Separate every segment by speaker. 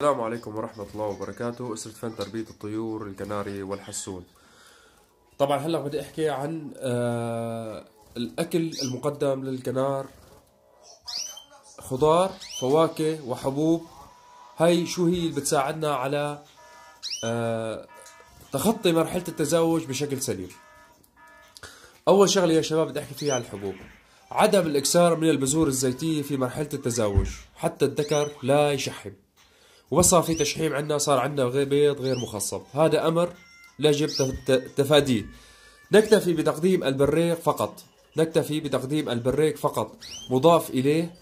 Speaker 1: السلام عليكم ورحمة الله وبركاته أسرة فن تربية الطيور الكناري والحسون طبعا هلا بدي أحكي عن آه الأكل المقدم للكنار خضار فواكه وحبوب هاي شو هي اللي بتساعدنا على آه تخطي مرحلة التزاوج بشكل سليم أول شغلة يا شباب بدي أحكي فيها عن الحبوب عدم الإكثار من البذور الزيتية في مرحلة التزاوج حتى الذكر لا يشحم وبس صار في تشحيم عندنا صار عندنا غير بيض غير مخصب هذا أمر يجب تفاديه نكتفي بتقديم البريق فقط نكتفي بتقديم البريق فقط مضاف إليه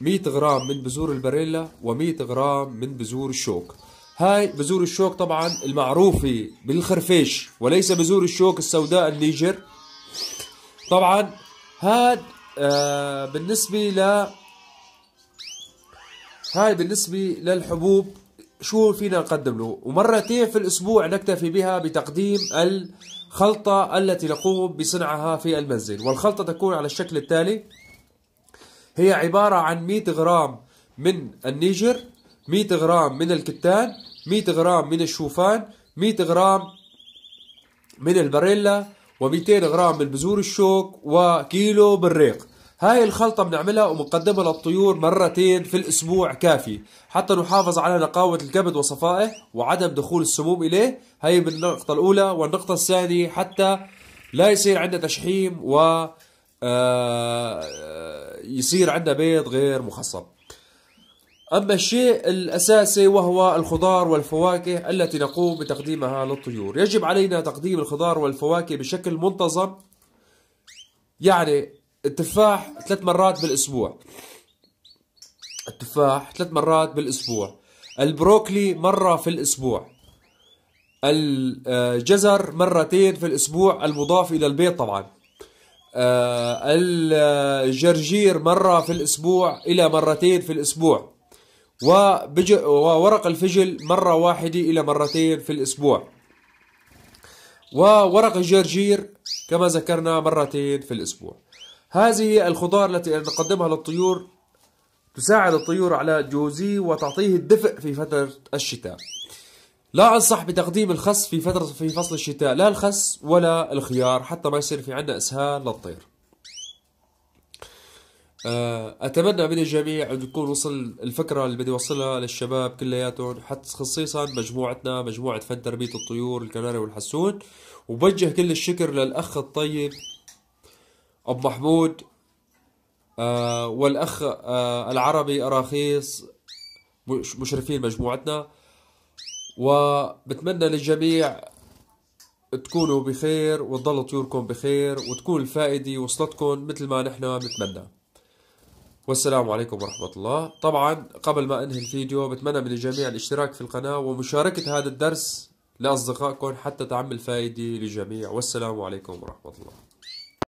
Speaker 1: 100 غرام من بذور البريلا و100 غرام من بذور الشوك هاي بذور الشوك طبعا المعروفة بالخرفيش وليس بذور الشوك السوداء النيجر طبعا هاد آه بالنسبة ل هاي بالنسبة للحبوب شو فينا نقدم له ومرتين في الأسبوع نكتفي بها بتقديم الخلطة التي نقوم بصنعها في المنزل والخلطة تكون على الشكل التالي هي عبارة عن 100 غرام من النيجر 100 غرام من الكتان 100 غرام من الشوفان 100 غرام من البريلا و200 غرام من بذور الشوك وكيلو بالريق هاي الخلطة بنعملها وبنقدمها للطيور مرتين في الأسبوع كافي حتى نحافظ على نقاوة الكبد وصفائه وعدم دخول السموم إليه هاي النقطة الأولى والنقطة الثانية حتى لا يصير عندنا تشحيم و آه، آه، يصير عندنا بيض غير مخصب أما الشيء الأساسي وهو الخضار والفواكه التي نقوم بتقديمها للطيور يجب علينا تقديم الخضار والفواكه بشكل منتظم يعني التفاح ثلاث مرات بالاسبوع التفاح ثلاث مرات بالاسبوع البروكلي مره في الاسبوع الجزر مرتين في الاسبوع المضاف الى البيض طبعا آه، الجرجير مره في الاسبوع الى مرتين في الاسبوع وورق الفجل مره واحده الى مرتين في الاسبوع وورق الجرجير كما ذكرنا مرتين في الاسبوع هذه الخضار التي نقدمها للطيور تساعد الطيور على جوزي وتعطيه الدفء في فترة الشتاء لا أنصح بتقديم الخس في فترة في فصل الشتاء لا الخس ولا الخيار حتى ما يصير في عندنا إسهال للطير آه، أتمنى من الجميع أن يكون وصل الفكرة اللي بدي أوصلها للشباب كلياتهم حتى خصيصا مجموعتنا مجموعة فن تربية الطيور الكناري والحسون وبوجه كل الشكر للأخ الطيب أبو محمود آه والأخ آه العربي أراخيص مشرفين مجموعتنا وبتمنى للجميع تكونوا بخير وتضلوا طيوركم بخير وتكون الفائدة وصلتكم مثل ما نحن بنتمنى والسلام عليكم ورحمة الله طبعا قبل ما انهي الفيديو بتمنى من الجميع الاشتراك في القناة ومشاركة هذا الدرس لأصدقائكم حتى تعم الفائدة للجميع والسلام عليكم ورحمة الله